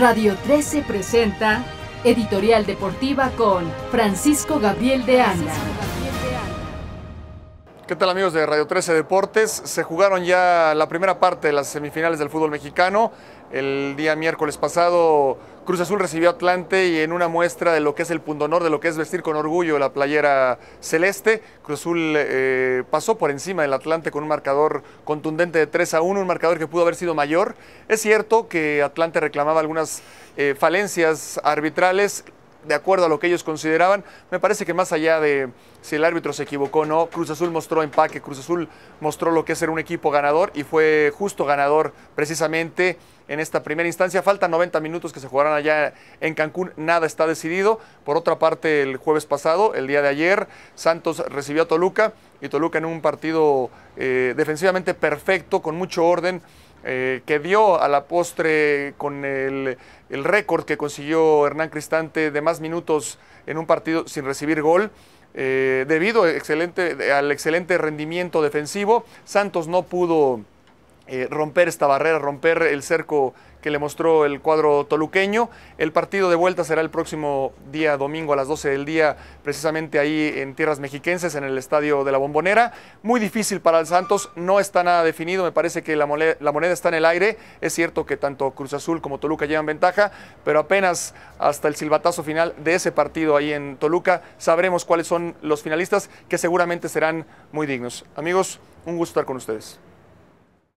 Radio 13 presenta Editorial Deportiva con Francisco Gabriel de Anda. ¿Qué tal amigos de Radio 13 Deportes? Se jugaron ya la primera parte de las semifinales del fútbol mexicano. El día miércoles pasado Cruz Azul recibió Atlante y en una muestra de lo que es el punto honor, de lo que es vestir con orgullo la playera celeste, Cruz Azul eh, pasó por encima del Atlante con un marcador contundente de 3 a 1, un marcador que pudo haber sido mayor. Es cierto que Atlante reclamaba algunas eh, falencias arbitrales, de acuerdo a lo que ellos consideraban. Me parece que más allá de si el árbitro se equivocó o no, Cruz Azul mostró empaque, Cruz Azul mostró lo que es ser un equipo ganador y fue justo ganador precisamente en esta primera instancia. Faltan 90 minutos que se jugarán allá en Cancún, nada está decidido. Por otra parte, el jueves pasado, el día de ayer, Santos recibió a Toluca y Toluca en un partido eh, defensivamente perfecto, con mucho orden eh, que dio a la postre con el, récord que consiguió Hernán Cristante de más minutos en un partido sin recibir gol. Eh, debido excelente, al excelente rendimiento defensivo, Santos no pudo eh, romper esta barrera, romper el cerco que le mostró el cuadro toluqueño. El partido de vuelta será el próximo día domingo a las 12 del día, precisamente ahí en tierras mexiquenses, en el estadio de la Bombonera. Muy difícil para el Santos, no está nada definido, me parece que la moneda, la moneda está en el aire. Es cierto que tanto Cruz Azul como Toluca llevan ventaja, pero apenas hasta el silbatazo final de ese partido ahí en Toluca sabremos cuáles son los finalistas, que seguramente serán muy dignos. Amigos, un gusto estar con ustedes.